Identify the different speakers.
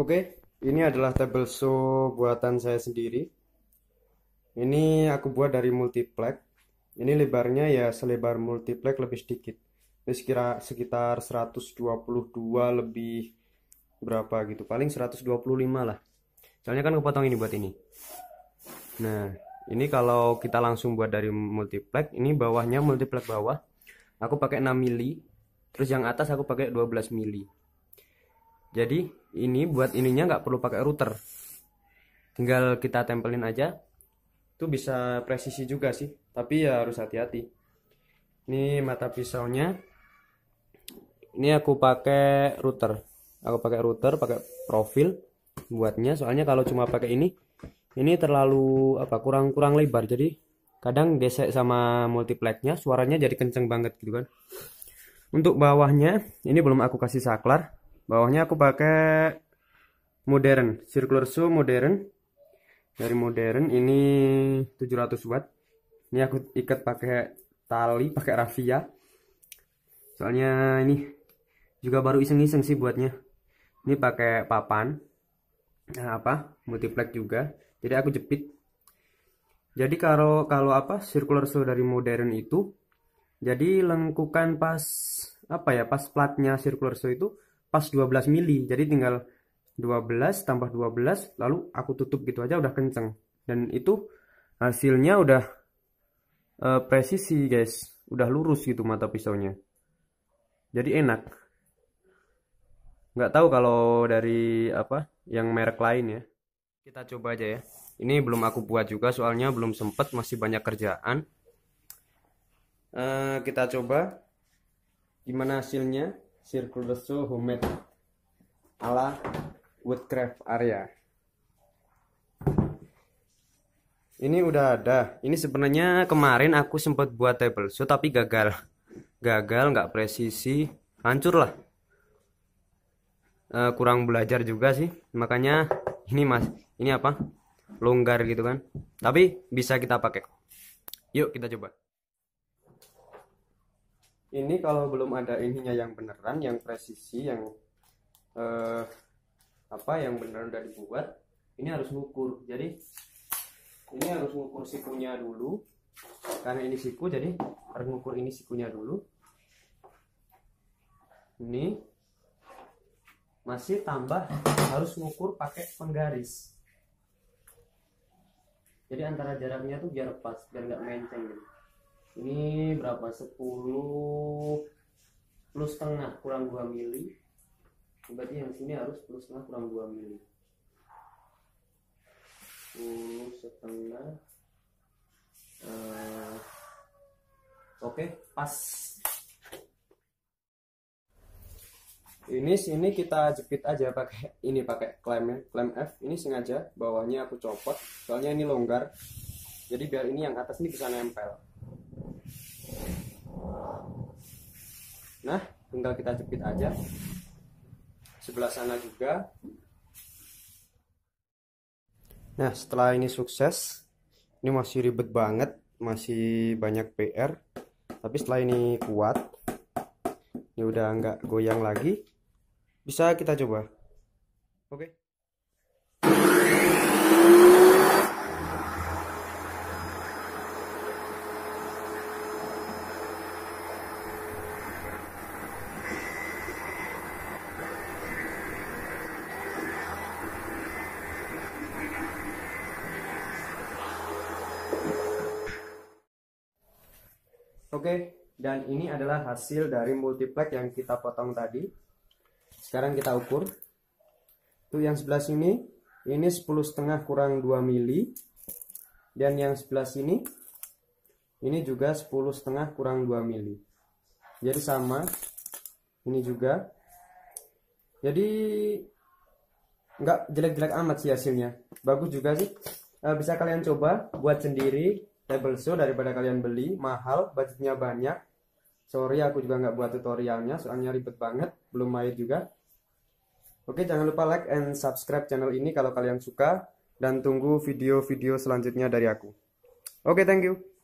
Speaker 1: Oke, ini adalah table saw buatan saya sendiri. Ini aku buat dari multiplex. Ini lebarnya ya selebar multiplex lebih sedikit. Ini sekira sekitar 122 lebih berapa gitu. Paling 125 lah. Soalnya kan kepotong ini buat ini. Nah, ini kalau kita langsung buat dari multiplex, ini bawahnya multiplex bawah. Aku pakai 6 mili, terus yang atas aku pakai 12 mili jadi ini buat ininya nggak perlu pakai router tinggal kita tempelin aja itu bisa presisi juga sih tapi ya harus hati-hati ini mata pisaunya ini aku pakai router aku pakai router pakai profil buatnya soalnya kalau cuma pakai ini ini terlalu apa kurang kurang lebar jadi kadang gesek sama multiplexnya suaranya jadi kenceng banget gitu kan untuk bawahnya ini belum aku kasih saklar bawahnya aku pakai modern circular saw modern dari modern ini 700 watt ini aku ikat pakai tali pakai rafia soalnya ini juga baru iseng-iseng sih buatnya ini pakai papan nah, apa multiplex juga jadi aku jepit jadi kalau kalau apa circular saw dari modern itu jadi lengkukan pas apa ya pas platnya circular saw itu pas 12 mili jadi tinggal 12 tambah 12 lalu aku tutup gitu aja udah kenceng dan itu hasilnya udah uh, presisi guys udah lurus gitu mata pisaunya jadi enak nggak tahu kalau dari apa yang merek lain ya kita coba aja ya ini belum aku buat juga soalnya belum sempet masih banyak kerjaan uh, kita coba gimana hasilnya Circle humid Homemade ala Woodcraft Area. Ini udah ada. Ini sebenarnya kemarin aku sempat buat table so tapi gagal. Gagal, nggak presisi, hancur lah. E, kurang belajar juga sih. Makanya ini mas, ini apa? Longgar gitu kan. Tapi bisa kita pakai. Yuk kita coba ini kalau belum ada ininya yang beneran yang presisi yang eh, apa yang beneran udah dibuat ini harus ngukur jadi ini harus ngukur sikunya dulu karena ini siku jadi harus ngukur ini sikunya dulu ini masih tambah harus ngukur pakai penggaris jadi antara jaraknya tuh biar pas biar nggak menceng gitu ini berapa 10 plus setengah kurang 2 mili berarti yang sini harus plus setengah kurang 2 mili plus setengah uh, oke okay, pas ini sini kita jepit aja pakai ini pakai klemnya klem F ini sengaja bawahnya aku copot soalnya ini longgar jadi biar ini yang atas ini bisa nempel tinggal kita jepit aja sebelah sana juga nah setelah ini sukses ini masih ribet banget masih banyak PR tapi setelah ini kuat ini udah nggak goyang lagi bisa kita coba oke okay. Oke, dan ini adalah hasil dari multiplex yang kita potong tadi. Sekarang kita ukur. Tuh yang sebelah sini, ini 10 setengah kurang 2 mili. Dan yang sebelah sini, ini juga 10 setengah kurang 2 mili. Jadi sama, ini juga. Jadi nggak jelek-jelek amat sih hasilnya. Bagus juga sih. Eh, bisa kalian coba buat sendiri table show daripada kalian beli mahal budgetnya banyak sorry aku juga nggak buat tutorialnya soalnya ribet banget belum main juga oke jangan lupa like and subscribe channel ini kalau kalian suka dan tunggu video-video selanjutnya dari aku oke thank you